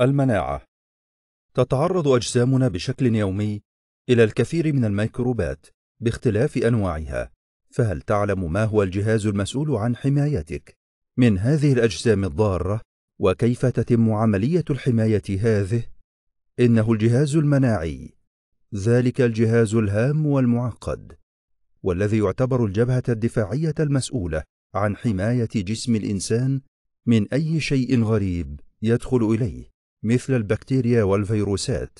المناعة تتعرض أجسامنا بشكل يومي إلى الكثير من الميكروبات باختلاف أنواعها فهل تعلم ما هو الجهاز المسؤول عن حمايتك من هذه الأجسام الضارة وكيف تتم عملية الحماية هذه؟ إنه الجهاز المناعي ذلك الجهاز الهام والمعقد والذي يعتبر الجبهة الدفاعية المسؤولة عن حماية جسم الإنسان من أي شيء غريب يدخل إليه مثل البكتيريا والفيروسات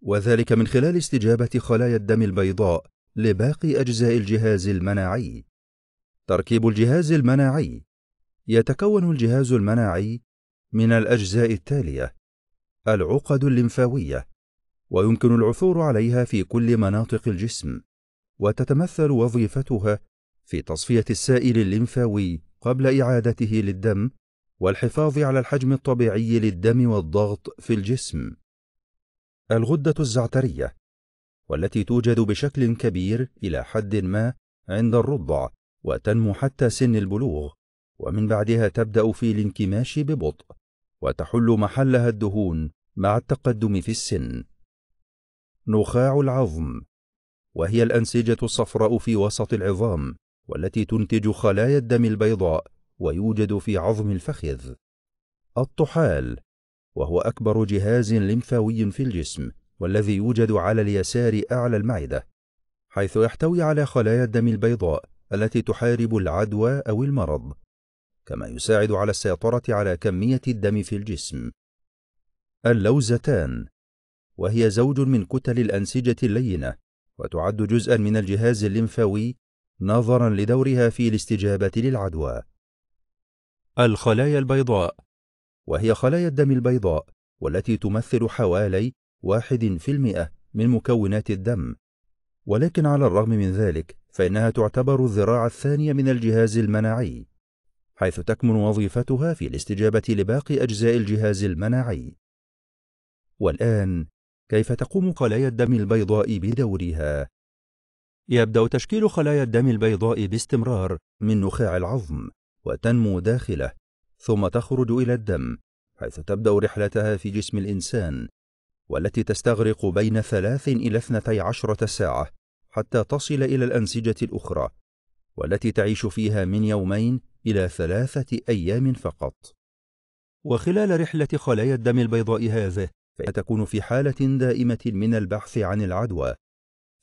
وذلك من خلال استجابة خلايا الدم البيضاء لباقي أجزاء الجهاز المناعي تركيب الجهاز المناعي يتكون الجهاز المناعي من الأجزاء التالية العقد الليمفاوية ويمكن العثور عليها في كل مناطق الجسم وتتمثل وظيفتها في تصفية السائل الليمفاوي قبل إعادته للدم والحفاظ على الحجم الطبيعي للدم والضغط في الجسم الغدة الزعترية والتي توجد بشكل كبير إلى حد ما عند الرضع وتنمو حتى سن البلوغ ومن بعدها تبدأ في الانكماش ببطء وتحل محلها الدهون مع التقدم في السن نخاع العظم وهي الأنسجة الصفراء في وسط العظام والتي تنتج خلايا الدم البيضاء ويوجد في عظم الفخذ الطحال وهو أكبر جهاز لمفاوي في الجسم والذي يوجد على اليسار أعلى المعدة حيث يحتوي على خلايا الدم البيضاء التي تحارب العدوى أو المرض كما يساعد على السيطرة على كمية الدم في الجسم اللوزتان وهي زوج من كتل الأنسجة اللينة وتعد جزءا من الجهاز الليمفاوي نظرا لدورها في الاستجابة للعدوى الخلايا البيضاء وهي خلايا الدم البيضاء والتي تمثل حوالي واحد في المئة من مكونات الدم ولكن على الرغم من ذلك فإنها تعتبر الذراع الثانية من الجهاز المناعي حيث تكمن وظيفتها في الاستجابة لباقي أجزاء الجهاز المناعي والآن كيف تقوم خلايا الدم البيضاء بدورها؟ يبدأ تشكيل خلايا الدم البيضاء باستمرار من نخاع العظم وتنمو داخله ثم تخرج إلى الدم حيث تبدأ رحلتها في جسم الإنسان والتي تستغرق بين ثلاث إلى اثنتي عشرة ساعة حتى تصل إلى الأنسجة الأخرى والتي تعيش فيها من يومين إلى ثلاثة أيام فقط وخلال رحلة خلايا الدم البيضاء هذه فتكون في حالة دائمة من البحث عن العدوى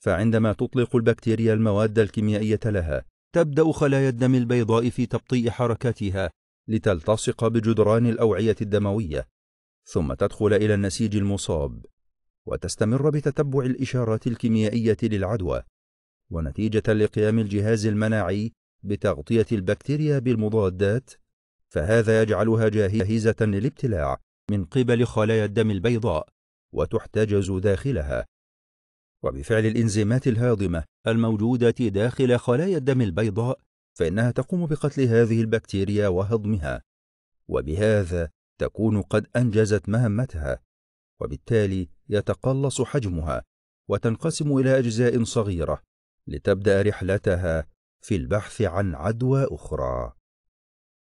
فعندما تطلق البكتيريا المواد الكيميائية لها تبدأ خلايا الدم البيضاء في تبطيء حركتها لتلتصق بجدران الأوعية الدموية ثم تدخل إلى النسيج المصاب وتستمر بتتبع الإشارات الكيميائية للعدوى ونتيجة لقيام الجهاز المناعي بتغطية البكتيريا بالمضادات فهذا يجعلها جاهزة للابتلاع من قبل خلايا الدم البيضاء وتحتجز داخلها وبفعل الإنزيمات الهاضمة الموجودة داخل خلايا الدم البيضاء فإنها تقوم بقتل هذه البكتيريا وهضمها وبهذا تكون قد أنجزت مهمتها وبالتالي يتقلص حجمها وتنقسم إلى أجزاء صغيرة لتبدأ رحلتها في البحث عن عدوى أخرى